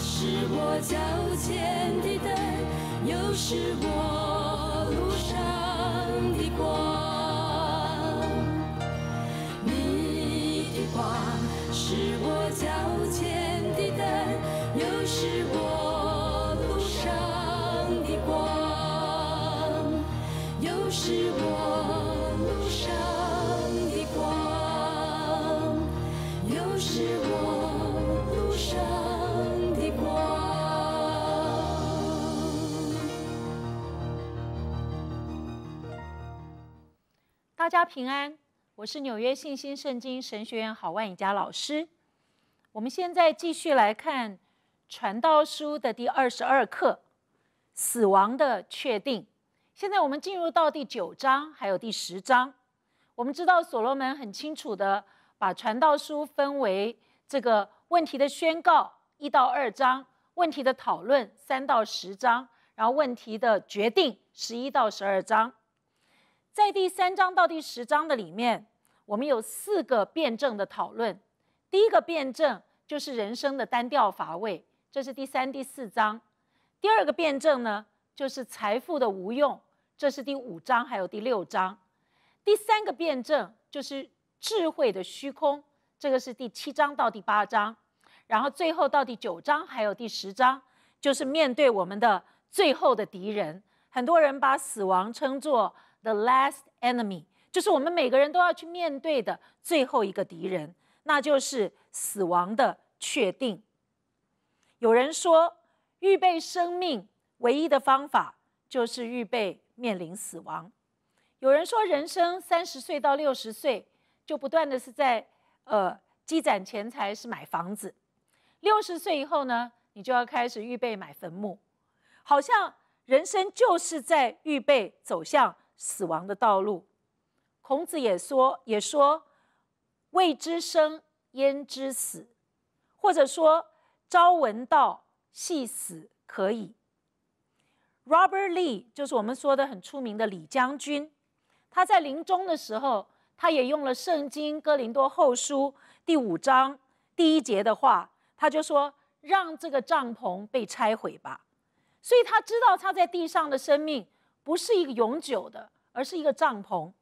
是我脚前的灯，又是我路上的光。大家平安，我是纽约信心圣经神学院郝万仪佳老师。我们现在继续来看《传道书》的第二十二课“死亡的确定”。现在我们进入到第九章，还有第十章。我们知道所罗门很清楚的把《传道书》分为这个问题的宣告（一到二章）、问题的讨论（三到十章），然后问题的决定（十一到十二章）。在第三章到第十章的里面，我们有四个辩证的讨论。第一个辩证就是人生的单调乏味，这是第三、第四章；第二个辩证呢就是财富的无用，这是第五章，还有第六章；第三个辩证就是智慧的虚空，这个是第七章到第八章。然后最后到第九章还有第十章，就是面对我们的最后的敌人。很多人把死亡称作。The last enemy 就是我们每个人都要去面对的最后一个敌人，那就是死亡的确定。有人说，预备生命唯一的方法就是预备面临死亡。有人说，人生三十岁到六十岁就不断的是在呃积攒钱财，是买房子；六十岁以后呢，你就要开始预备买坟墓。好像人生就是在预备走向。死亡的道路，孔子也说，也说“未知生，焉知死？”或者说“朝闻道，夕死可矣。”Robert Lee 就是我们说的很出名的李将军，他在临终的时候，他也用了《圣经》哥林多后书第五章第一节的话，他就说：“让这个帐篷被拆毁吧。”所以他知道他在地上的生命。不是一个永久的，而是一个帐篷。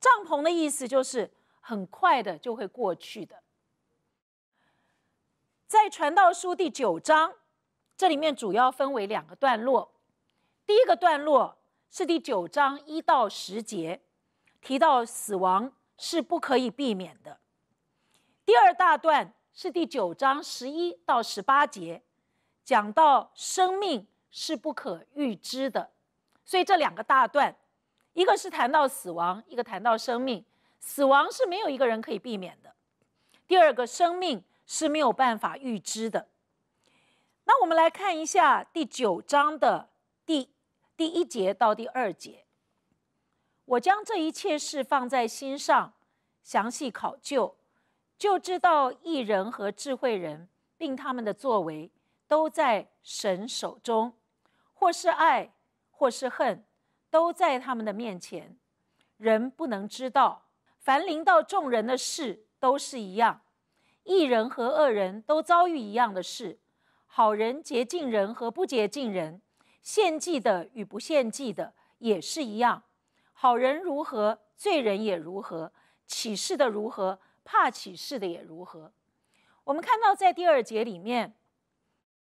帐篷的意思就是很快的就会过去的。在《传道书》第九章，这里面主要分为两个段落。第一个段落是第九章一到十节，提到死亡是不可以避免的。第二大段是第九章十一到十八节，讲到生命是不可预知的。所以这两个大段，一个是谈到死亡，一个谈到生命。死亡是没有一个人可以避免的；第二个，生命是没有办法预知的。那我们来看一下第九章的第第一节到第二节。我将这一切事放在心上，详细考究，就知道艺人和智慧人，并他们的作为，都在神手中，或是爱。或是恨，都在他们的面前。人不能知道，凡临到众人的事都是一样。一人和恶人都遭遇一样的事。好人洁净人和不洁净人，献祭的与不献祭的也是一样。好人如何，罪人也如何；启示的如何，怕启示的也如何。我们看到，在第二节里面，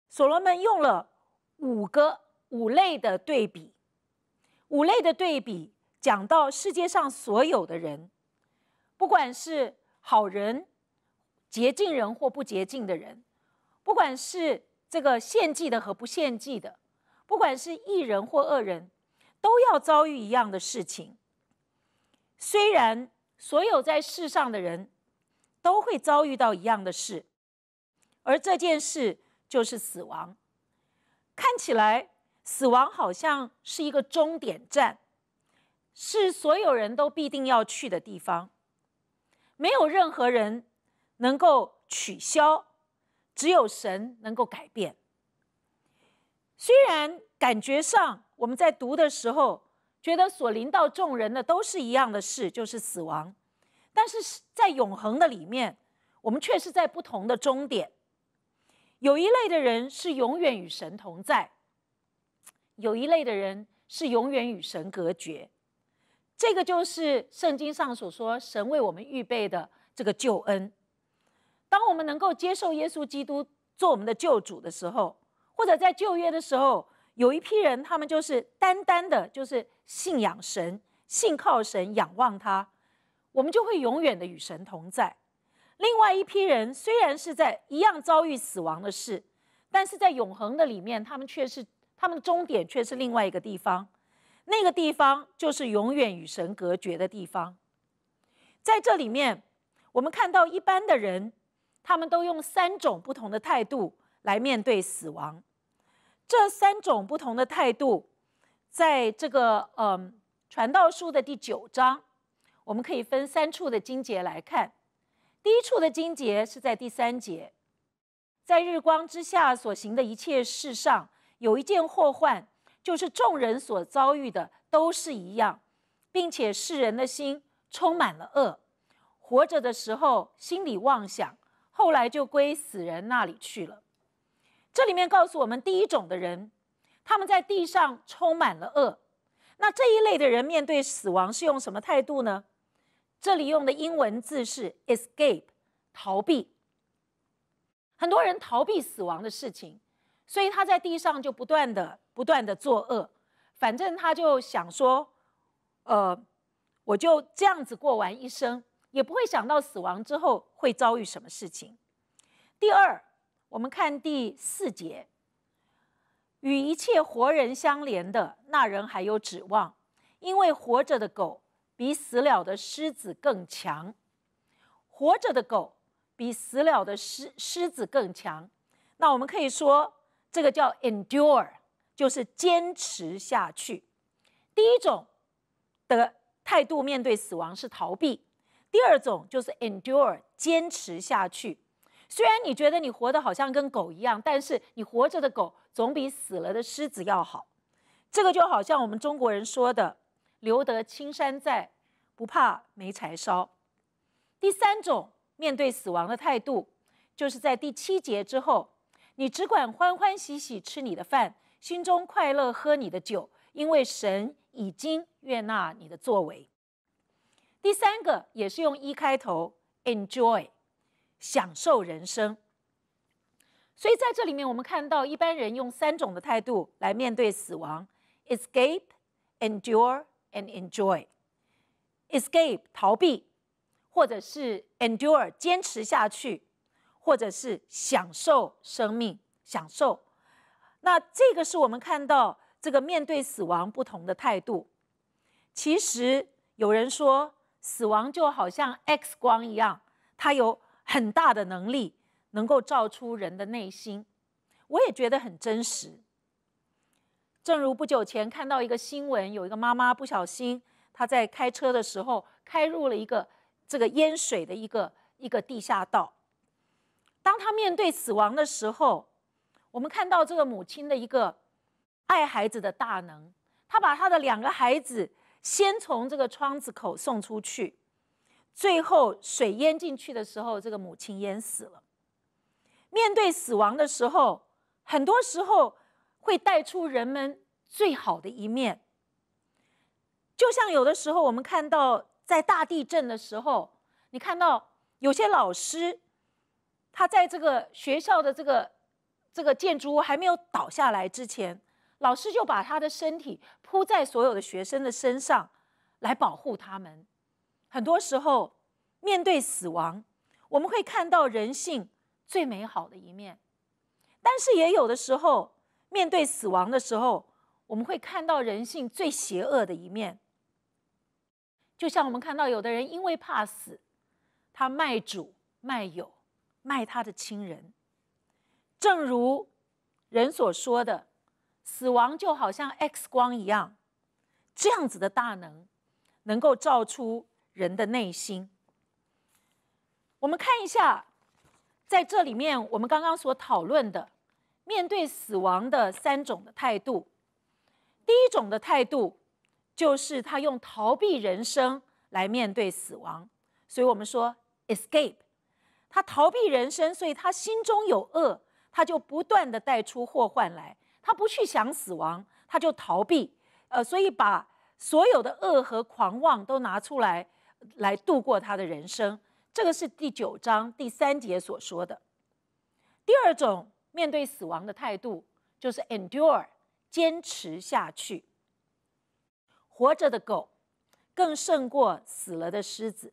所罗门用了五个。五类的对比，五类的对比讲到世界上所有的人，不管是好人、洁净人或不洁净的人，不管是这个献祭的和不献祭的，不管是义人或恶人，都要遭遇一样的事情。虽然所有在世上的人都会遭遇到一样的事，而这件事就是死亡。看起来。死亡好像是一个终点站，是所有人都必定要去的地方，没有任何人能够取消，只有神能够改变。虽然感觉上我们在读的时候觉得所临到众人的都是一样的事，就是死亡，但是在永恒的里面，我们却是在不同的终点。有一类的人是永远与神同在。有一类的人是永远与神隔绝，这个就是圣经上所说神为我们预备的这个救恩。当我们能够接受耶稣基督做我们的救主的时候，或者在旧约的时候，有一批人他们就是单单的就是信仰神、信靠神、仰望他，我们就会永远的与神同在。另外一批人虽然是在一样遭遇死亡的事，但是在永恒的里面，他们却是。他们的终点却是另外一个地方，那个地方就是永远与神隔绝的地方。在这里面，我们看到一般的人，他们都用三种不同的态度来面对死亡。这三种不同的态度，在这个嗯传道书的第九章，我们可以分三处的经节来看。第一处的经节是在第三节，在日光之下所行的一切事上。有一件祸患，就是众人所遭遇的都是一样，并且世人的心充满了恶，活着的时候心里妄想，后来就归死人那里去了。这里面告诉我们，第一种的人，他们在地上充满了恶，那这一类的人面对死亡是用什么态度呢？这里用的英文字是 escape，逃避。很多人逃避死亡的事情。所以他在地上就不断的、不断的作恶，反正他就想说，呃，我就这样子过完一生，也不会想到死亡之后会遭遇什么事情。第二，我们看第四节，与一切活人相连的那人还有指望，因为活着的狗比死了的狮子更强，活着的狗比死了的狮狮子更强。那我们可以说。这个叫 endure，就是坚持下去。第一种的态度面对死亡是逃避，第二种就是 endure，坚持下去。虽然你觉得你活得好像跟狗一样，但是你活着的狗总比死了的狮子要好。这个就好像我们中国人说的“留得青山在，不怕没柴烧”。第三种面对死亡的态度，就是在第七节之后。你只管欢欢喜喜吃你的饭，心中快乐喝你的酒，因为神已经悦纳你的作为。第三个也是用一开头，enjoy，享受人生。所以在这里面，我们看到一般人用三种的态度来面对死亡：escape，endure and enjoy。escape 逃避，或者是 endure 坚持下去。或者是享受生命，享受。那这个是我们看到这个面对死亡不同的态度。其实有人说，死亡就好像 X 光一样，它有很大的能力，能够照出人的内心。我也觉得很真实。正如不久前看到一个新闻，有一个妈妈不小心，她在开车的时候开入了一个这个淹水的一个一个地下道。当他面对死亡的时候，我们看到这个母亲的一个爱孩子的大能，他把他的两个孩子先从这个窗子口送出去，最后水淹进去的时候，这个母亲淹死了。面对死亡的时候，很多时候会带出人们最好的一面。就像有的时候我们看到在大地震的时候，你看到有些老师。他在这个学校的这个这个建筑物还没有倒下来之前，老师就把他的身体铺在所有的学生的身上，来保护他们。很多时候，面对死亡，我们会看到人性最美好的一面；，但是也有的时候，面对死亡的时候，我们会看到人性最邪恶的一面。就像我们看到有的人因为怕死，他卖主卖友。卖他的亲人，正如人所说的，死亡就好像 X 光一样，这样子的大能，能够照出人的内心。我们看一下，在这里面，我们刚刚所讨论的，面对死亡的三种的态度，第一种的态度，就是他用逃避人生来面对死亡，所以我们说 escape。他逃避人生，所以他心中有恶，他就不断的带出祸患来。他不去想死亡，他就逃避，呃，所以把所有的恶和狂妄都拿出来，来度过他的人生。这个是第九章第三节所说的。第二种面对死亡的态度就是 endure，坚持下去。活着的狗，更胜过死了的狮子。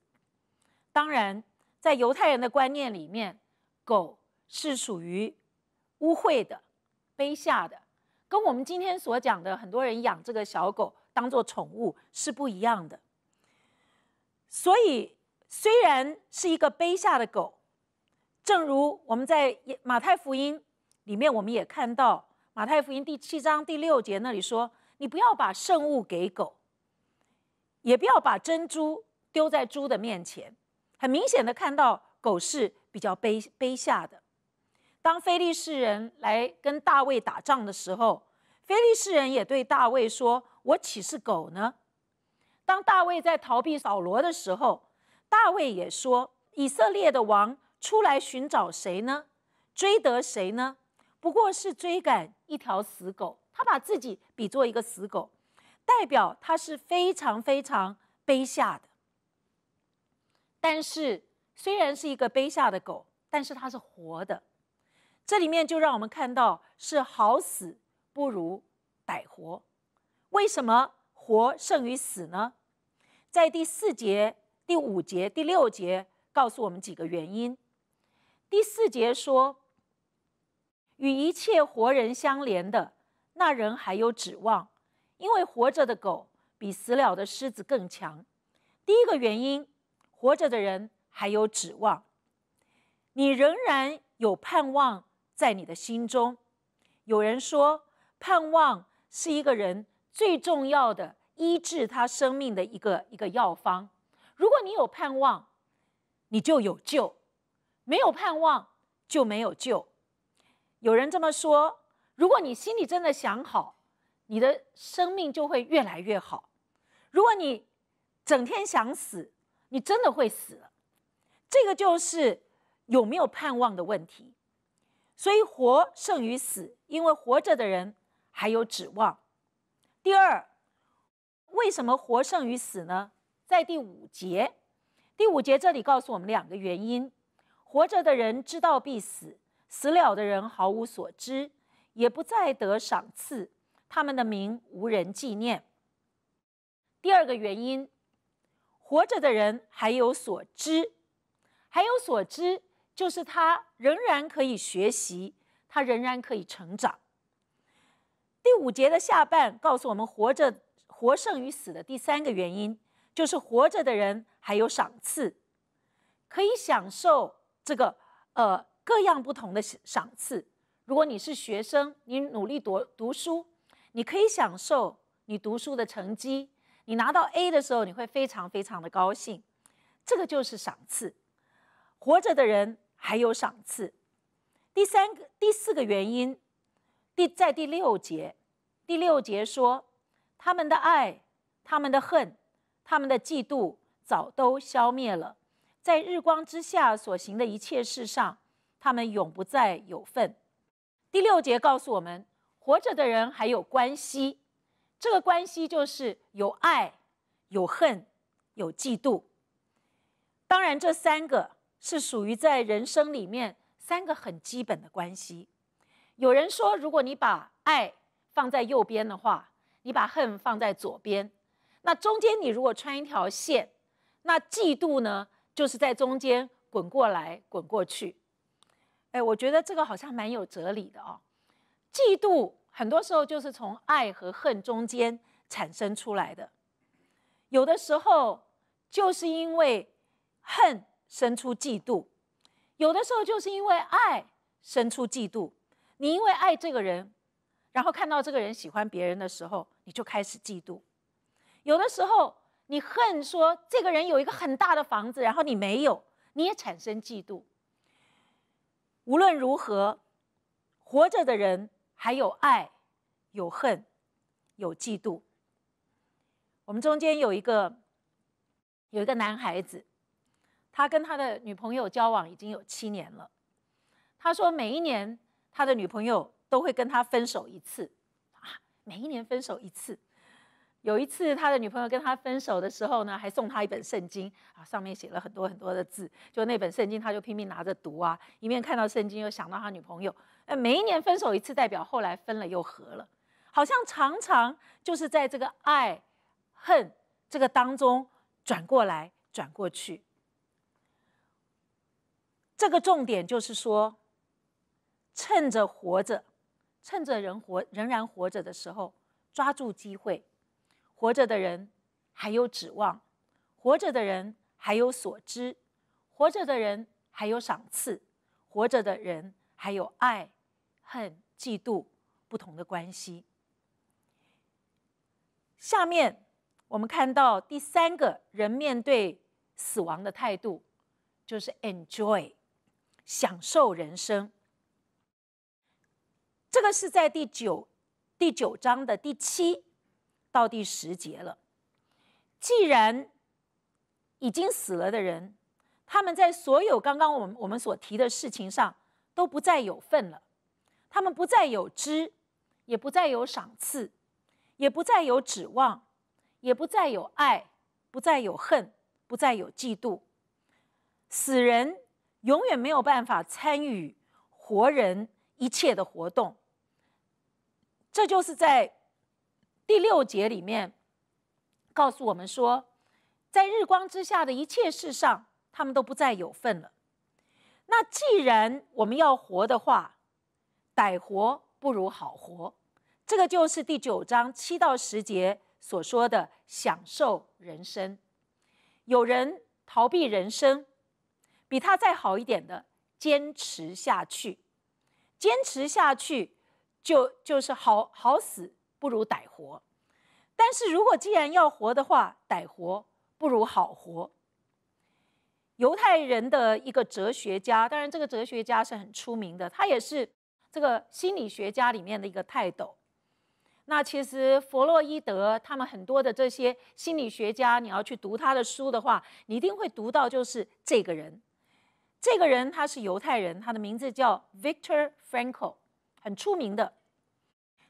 当然。在犹太人的观念里面，狗是属于污秽的、卑下的，跟我们今天所讲的很多人养这个小狗当做宠物是不一样的。所以，虽然是一个卑下的狗，正如我们在马太福音里面，我们也看到马太福音第七章第六节那里说：“你不要把圣物给狗，也不要把珍珠丢在猪的面前。”很明显的看到，狗是比较卑卑下的。当非利士人来跟大卫打仗的时候，非利士人也对大卫说：“我岂是狗呢？”当大卫在逃避扫罗的时候，大卫也说：“以色列的王出来寻找谁呢？追得谁呢？不过是追赶一条死狗。”他把自己比作一个死狗，代表他是非常非常卑下的。但是，虽然是一个卑下的狗，但是它是活的。这里面就让我们看到，是好死不如歹活。为什么活胜于死呢？在第四节、第五节、第六节告诉我们几个原因。第四节说，与一切活人相连的那人还有指望，因为活着的狗比死了的狮子更强。第一个原因。活着的人还有指望，你仍然有盼望在你的心中。有人说，盼望是一个人最重要的医治他生命的一个一个药方。如果你有盼望，你就有救；没有盼望，就没有救。有人这么说：如果你心里真的想好，你的生命就会越来越好；如果你整天想死，你真的会死了，这个就是有没有盼望的问题。所以活胜于死，因为活着的人还有指望。第二，为什么活胜于死呢？在第五节，第五节这里告诉我们两个原因：活着的人知道必死，死了的人毫无所知，也不再得赏赐，他们的名无人纪念。第二个原因。活着的人还有所知，还有所知就是他仍然可以学习，他仍然可以成长。第五节的下半告诉我们，活着活胜于死的第三个原因就是活着的人还有赏赐，可以享受这个呃各样不同的赏赐。如果你是学生，你努力读读书，你可以享受你读书的成绩。你拿到 A 的时候，你会非常非常的高兴，这个就是赏赐。活着的人还有赏赐。第三个、第四个原因，第在第六节，第六节说，他们的爱、他们的恨、他们的嫉妒早都消灭了，在日光之下所行的一切事上，他们永不再有份。第六节告诉我们，活着的人还有关系。这个关系就是有爱、有恨、有嫉妒。当然，这三个是属于在人生里面三个很基本的关系。有人说，如果你把爱放在右边的话，你把恨放在左边，那中间你如果穿一条线，那嫉妒呢，就是在中间滚过来、滚过去。哎，我觉得这个好像蛮有哲理的哦。嫉妒。很多时候就是从爱和恨中间产生出来的，有的时候就是因为恨生出嫉妒，有的时候就是因为爱生出嫉妒。你因为爱这个人，然后看到这个人喜欢别人的时候，你就开始嫉妒。有的时候你恨说这个人有一个很大的房子，然后你没有，你也产生嫉妒。无论如何，活着的人。还有爱，有恨，有嫉妒。我们中间有一个，有一个男孩子，他跟他的女朋友交往已经有七年了。他说，每一年他的女朋友都会跟他分手一次啊，每一年分手一次。有一次他的女朋友跟他分手的时候呢，还送他一本圣经啊，上面写了很多很多的字。就那本圣经，他就拼命拿着读啊，一面看到圣经，又想到他女朋友。每一年分手一次，代表后来分了又合了，好像常常就是在这个爱、恨这个当中转过来转过去。这个重点就是说，趁着活着，趁着人活仍然活着的时候，抓住机会。活着的人还有指望，活着的人还有所知，活着的人还有赏赐，活着的人还有爱。恨、嫉妒，不同的关系。下面我们看到第三个人面对死亡的态度，就是 enjoy，享受人生。这个是在第九第九章的第七到第十节了。既然已经死了的人，他们在所有刚刚我们我们所提的事情上都不再有份了。他们不再有知，也不再有赏赐，也不再有指望，也不再有爱，不再有恨，不再有嫉妒。死人永远没有办法参与活人一切的活动。这就是在第六节里面告诉我们说，在日光之下的一切事上，他们都不再有份了。那既然我们要活的话，歹活不如好活，这个就是第九章七到十节所说的享受人生。有人逃避人生，比他再好一点的坚持下去，坚持下去就就是好好死不如歹活。但是如果既然要活的话，歹活不如好活。犹太人的一个哲学家，当然这个哲学家是很出名的，他也是。这个心理学家里面的一个泰斗，那其实弗洛伊德他们很多的这些心理学家，你要去读他的书的话，你一定会读到就是这个人，这个人他是犹太人，他的名字叫 Victor Frankl，很出名的。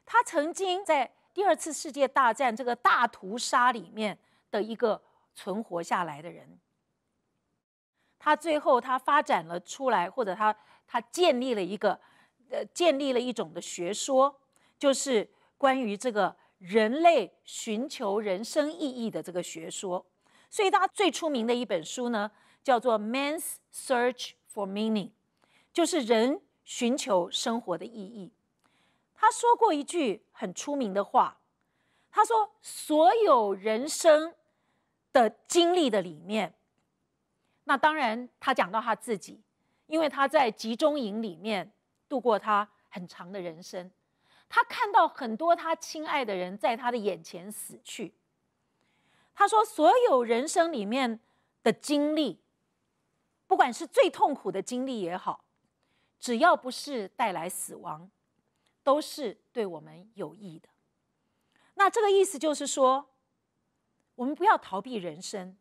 他曾经在第二次世界大战这个大屠杀里面的一个存活下来的人，他最后他发展了出来，或者他他建立了一个。呃，建立了一种的学说，就是关于这个人类寻求人生意义的这个学说。所以他最出名的一本书呢，叫做《Man's Search for Meaning》，就是人寻求生活的意义。他说过一句很出名的话，他说：“所有人生的经历的里面，那当然他讲到他自己，因为他在集中营里面。”度过他很长的人生，他看到很多他亲爱的人在他的眼前死去。他说：“所有人生里面的经历，不管是最痛苦的经历也好，只要不是带来死亡，都是对我们有益的。”那这个意思就是说，我们不要逃避人生，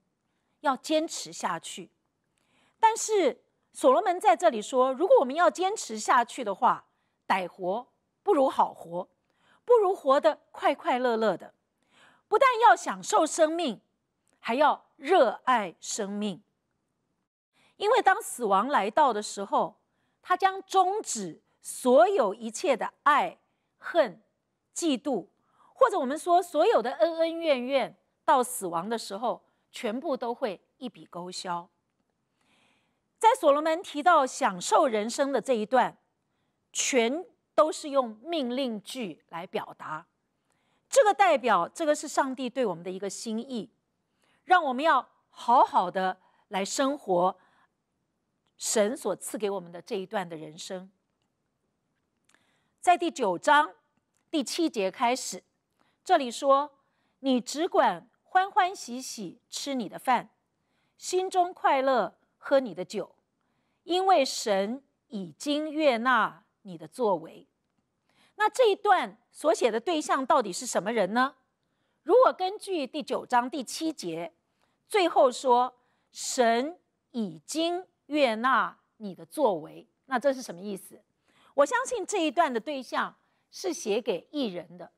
要坚持下去。但是，所罗门在这里说：“如果我们要坚持下去的话，歹活不如好活，不如活得快快乐乐的。不但要享受生命，还要热爱生命。因为当死亡来到的时候，它将终止所有一切的爱、恨、嫉妒，或者我们说所有的恩恩怨怨。到死亡的时候，全部都会一笔勾销。”在所罗门提到享受人生的这一段，全都是用命令句来表达。这个代表，这个是上帝对我们的一个心意，让我们要好好的来生活神所赐给我们的这一段的人生。在第九章第七节开始，这里说：“你只管欢欢喜喜吃你的饭，心中快乐。”喝你的酒，因为神已经悦纳你的作为。那这一段所写的对象到底是什么人呢？如果根据第九章第七节，最后说神已经悦纳你的作为，那这是什么意思？我相信这一段的对象是写给艺人的，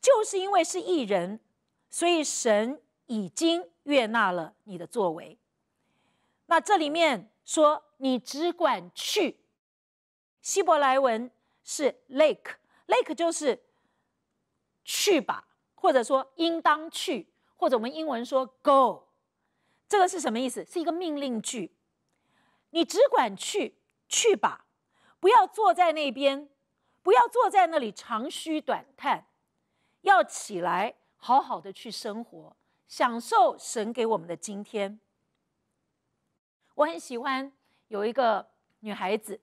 就是因为是艺人，所以神已经悦纳了你的作为。那这里面说，你只管去。希伯来文是 “lake”，“lake” 就是去吧，或者说应当去，或者我们英文说 “go”。这个是什么意思？是一个命令句。你只管去，去吧，不要坐在那边，不要坐在那里长吁短叹，要起来，好好的去生活，享受神给我们的今天。我很喜欢有一个女孩子，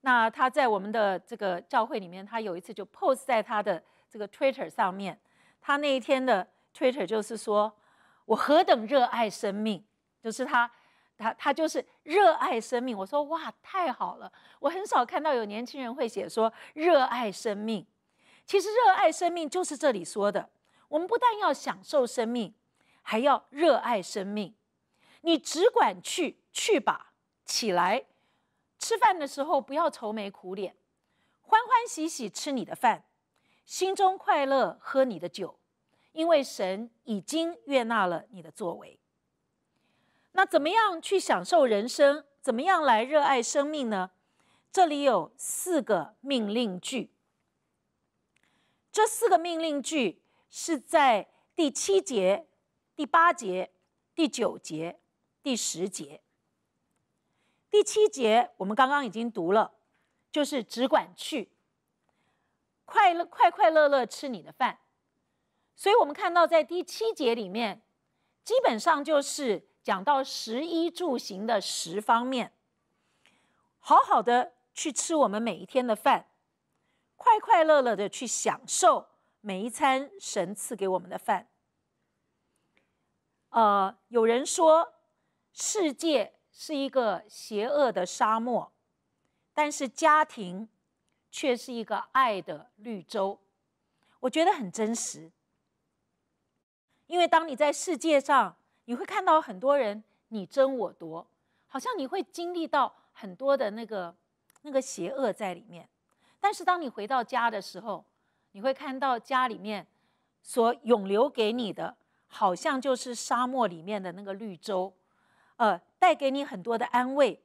那她在我们的这个教会里面，她有一次就 post 在她的这个 Twitter 上面，她那一天的 Twitter 就是说：“我何等热爱生命。”就是她，她，她就是热爱生命。我说：“哇，太好了！我很少看到有年轻人会写说热爱生命。其实热爱生命就是这里说的，我们不但要享受生命，还要热爱生命。你只管去。”去吧，起来，吃饭的时候不要愁眉苦脸，欢欢喜喜吃你的饭，心中快乐喝你的酒，因为神已经悦纳了你的作为。那怎么样去享受人生？怎么样来热爱生命呢？这里有四个命令句，这四个命令句是在第七节、第八节、第九节、第十节。第七节我们刚刚已经读了，就是只管去快乐、快快乐乐吃你的饭。所以我们看到在第七节里面，基本上就是讲到食衣住行的十方面，好好的去吃我们每一天的饭，快快乐乐的去享受每一餐神赐给我们的饭。呃，有人说世界。是一个邪恶的沙漠，但是家庭却是一个爱的绿洲，我觉得很真实。因为当你在世界上，你会看到很多人你争我夺，好像你会经历到很多的那个那个邪恶在里面。但是当你回到家的时候，你会看到家里面所永留给你的好像就是沙漠里面的那个绿洲，呃。带给你很多的安慰，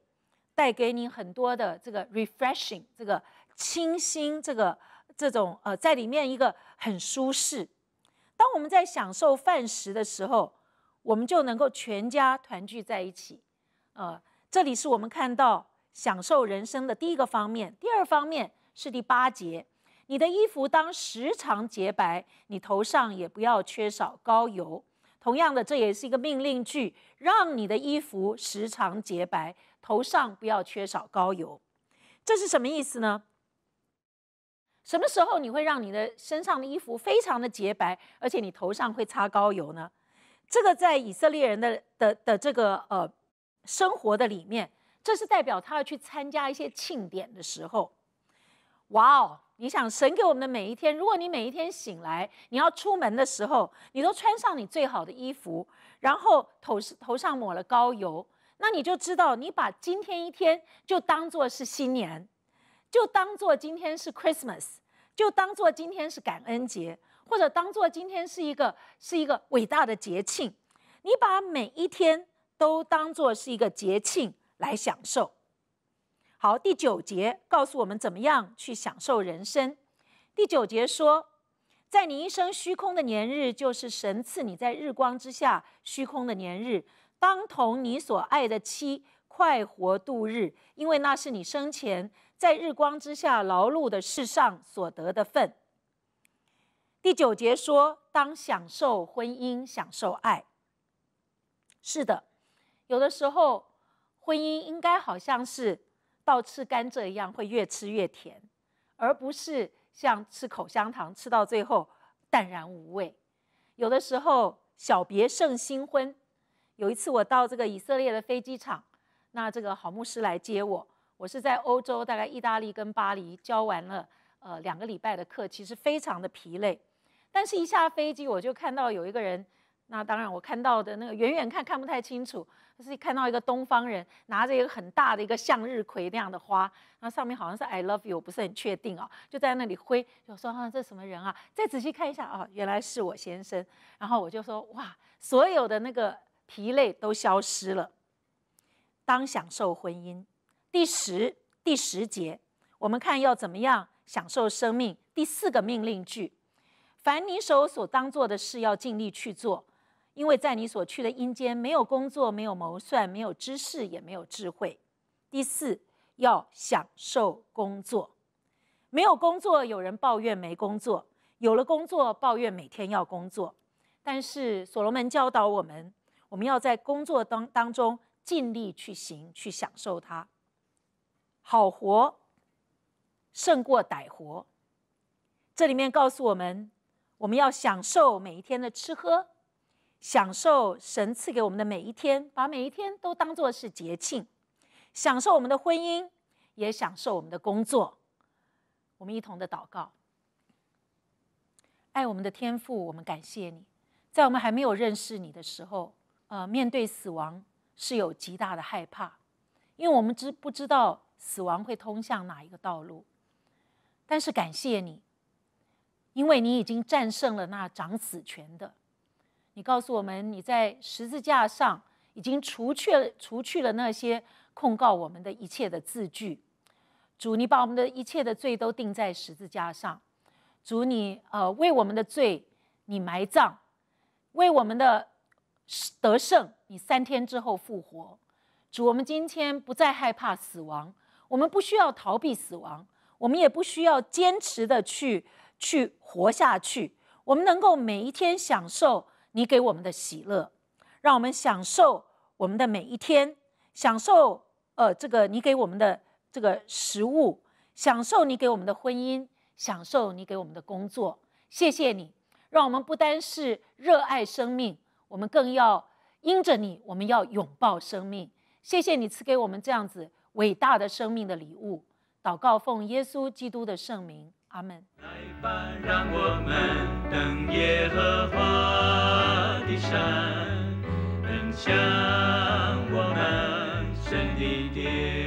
带给你很多的这个 refreshing，这个清新，这个这种呃，在里面一个很舒适。当我们在享受饭食的时候，我们就能够全家团聚在一起。呃，这里是我们看到享受人生的第一个方面。第二方面是第八节，你的衣服当时常洁白，你头上也不要缺少膏油。同样的，这也是一个命令句，让你的衣服时常洁白，头上不要缺少膏油。这是什么意思呢？什么时候你会让你的身上的衣服非常的洁白，而且你头上会擦膏油呢？这个在以色列人的的的这个呃生活的里面，这是代表他要去参加一些庆典的时候。哇哦！你想神给我们的每一天，如果你每一天醒来，你要出门的时候，你都穿上你最好的衣服，然后头头上抹了高油，那你就知道，你把今天一天就当作是新年，就当作今天是 Christmas，就当作今天是感恩节，或者当作今天是一个是一个伟大的节庆，你把每一天都当作是一个节庆来享受。好，第九节告诉我们怎么样去享受人生。第九节说，在你一生虚空的年日，就是神赐你在日光之下虚空的年日，当同你所爱的妻快活度日，因为那是你生前在日光之下劳碌的世上所得的份。第九节说，当享受婚姻，享受爱。是的，有的时候婚姻应该好像是。到吃甘蔗一样，会越吃越甜，而不是像吃口香糖，吃到最后淡然无味。有的时候小别胜新婚。有一次我到这个以色列的飞机场，那这个好牧师来接我。我是在欧洲，大概意大利跟巴黎教完了呃两个礼拜的课，其实非常的疲累。但是，一下飞机我就看到有一个人。那当然，我看到的那个远远看看不太清楚，就是看到一个东方人拿着一个很大的一个向日葵那样的花，那上面好像是 “I love you”，我不是很确定哦，就在那里挥，就说啊，这什么人啊？再仔细看一下啊，原来是我先生。然后我就说哇，所有的那个疲累都消失了。当享受婚姻，第十第十节，我们看要怎么样享受生命。第四个命令句：凡你手所当做的事，要尽力去做。因为在你所去的阴间，没有工作，没有谋算，没有知识，也没有智慧。第四，要享受工作。没有工作，有人抱怨没工作；有了工作，抱怨每天要工作。但是所罗门教导我们，我们要在工作当当中尽力去行，去享受它。好活胜过歹活。这里面告诉我们，我们要享受每一天的吃喝。享受神赐给我们的每一天，把每一天都当做是节庆，享受我们的婚姻，也享受我们的工作。我们一同的祷告，爱我们的天父，我们感谢你，在我们还没有认识你的时候，呃，面对死亡是有极大的害怕，因为我们知不知道死亡会通向哪一个道路。但是感谢你，因为你已经战胜了那掌死权的。你告诉我们，你在十字架上已经除却除去了那些控告我们的一切的字句。主，你把我们的一切的罪都钉在十字架上。主，你呃为我们的罪，你埋葬；为我们的得胜，你三天之后复活。主，我们今天不再害怕死亡，我们不需要逃避死亡，我们也不需要坚持的去去活下去。我们能够每一天享受。你给我们的喜乐，让我们享受我们的每一天，享受呃这个你给我们的这个食物，享受你给我们的婚姻，享受你给我们的工作。谢谢你，让我们不单是热爱生命，我们更要因着你，我们要拥抱生命。谢谢你赐给我们这样子伟大的生命的礼物。祷告奉耶稣基督的圣名。阿门。来吧，让我们登耶和华的山，登上我们神的殿。